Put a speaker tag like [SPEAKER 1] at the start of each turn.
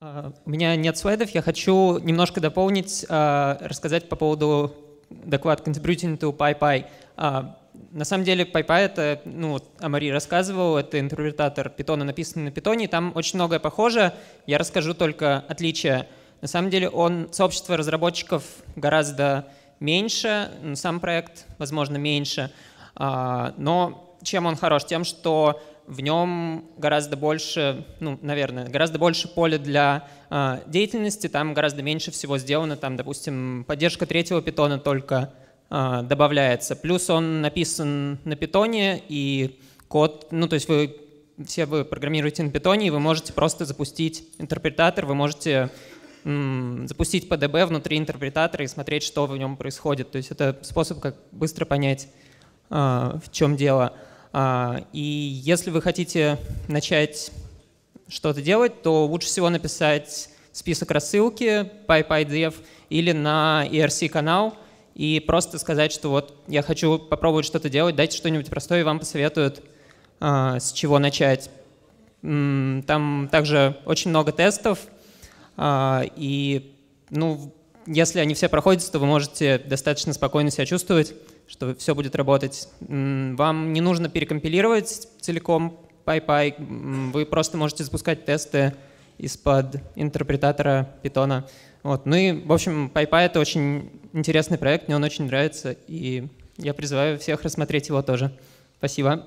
[SPEAKER 1] У меня нет слайдов, я хочу немножко дополнить, а, рассказать по поводу доклада Contributing to PyPy. А, на самом деле PyPy это, ну, Амари рассказывал, это интерпретатор питона, написанный на питоне, там очень многое похоже, я расскажу только отличия. На самом деле он, сообщество разработчиков гораздо меньше, сам проект, возможно, меньше, а, но чем он хорош? Тем, что в нем гораздо больше, ну, наверное, гораздо больше поля для э, деятельности, там гораздо меньше всего сделано, там, допустим, поддержка третьего питона только э, добавляется. Плюс он написан на питоне, и код, ну, то есть вы все вы программируете на питоне, и вы можете просто запустить интерпретатор, вы можете запустить pdb внутри интерпретатора и смотреть, что в нем происходит. То есть это способ как быстро понять, э, в чем дело. А, и если вы хотите начать что-то делать, то лучше всего написать список рассылки PyPyDev или на ERC-канал и просто сказать, что вот я хочу попробовать что-то делать, дайте что-нибудь простое, и вам посоветуют, а, с чего начать. Там также очень много тестов, а, и ну, если они все проходят, то вы можете достаточно спокойно себя чувствовать, что все будет работать. Вам не нужно перекомпилировать целиком PyPy, вы просто можете запускать тесты из-под интерпретатора Python. Вот. Ну и, в общем, PyPy — это очень интересный проект, мне он очень нравится, и я призываю всех рассмотреть его тоже. Спасибо.